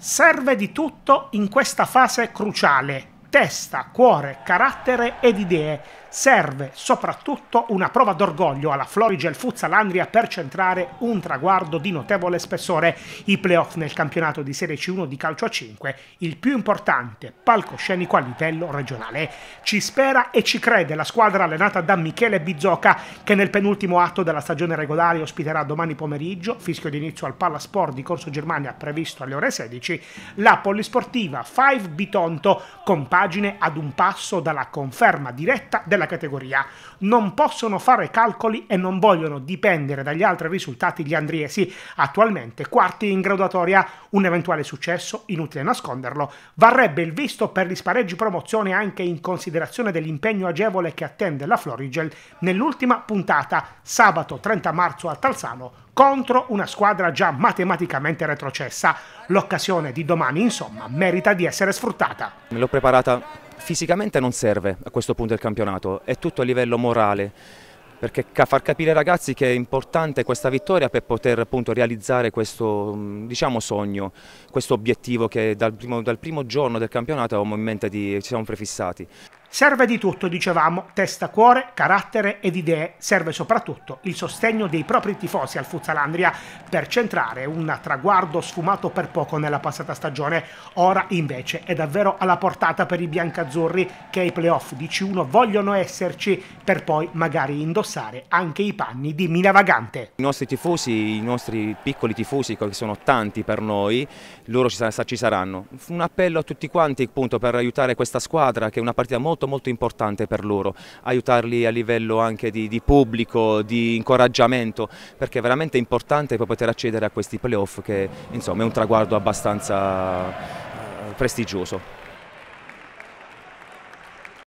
Serve di tutto in questa fase cruciale. Testa, cuore, carattere ed idee serve soprattutto una prova d'orgoglio alla Florigel Futsalandria per centrare un traguardo di notevole spessore, i playoff nel campionato di Serie C1 di calcio a 5, il più importante palcoscenico a livello regionale. Ci spera e ci crede la squadra allenata da Michele Bizzocca che nel penultimo atto della stagione regolare ospiterà domani pomeriggio, fischio d'inizio al Palasport di Corso Germania previsto alle ore 16, la polisportiva 5 Bitonto, compagine ad un passo dalla conferma diretta del della categoria non possono fare calcoli e non vogliono dipendere dagli altri risultati gli andriesi, attualmente quarti in graduatoria. Un eventuale successo, inutile nasconderlo, varrebbe il visto per gli spareggi promozione anche in considerazione dell'impegno agevole che attende la Florigel nell'ultima puntata, sabato 30 marzo a Talsano, contro una squadra già matematicamente retrocessa. L'occasione di domani, insomma, merita di essere sfruttata. Me L'ho preparata Fisicamente non serve a questo punto il campionato, è tutto a livello morale, perché far capire ai ragazzi che è importante questa vittoria per poter appunto, realizzare questo mm, diciamo, sogno, questo obiettivo che dal primo, dal primo giorno del campionato avevamo in mente di, ci siamo prefissati. Serve di tutto, dicevamo, testa, cuore, carattere ed idee. Serve soprattutto il sostegno dei propri tifosi al Futsalandria per centrare un traguardo sfumato per poco nella passata stagione. Ora invece è davvero alla portata per i biancazzurri che ai playoff di C1 vogliono esserci per poi magari indossare anche i panni di Mina Vagante. I nostri tifosi, i nostri piccoli tifosi che sono tanti per noi, loro ci saranno. Un appello a tutti quanti appunto, per aiutare questa squadra che è una partita molto molto molto importante per loro, aiutarli a livello anche di, di pubblico, di incoraggiamento, perché è veramente importante poi poter accedere a questi playoff che insomma è un traguardo abbastanza eh, prestigioso.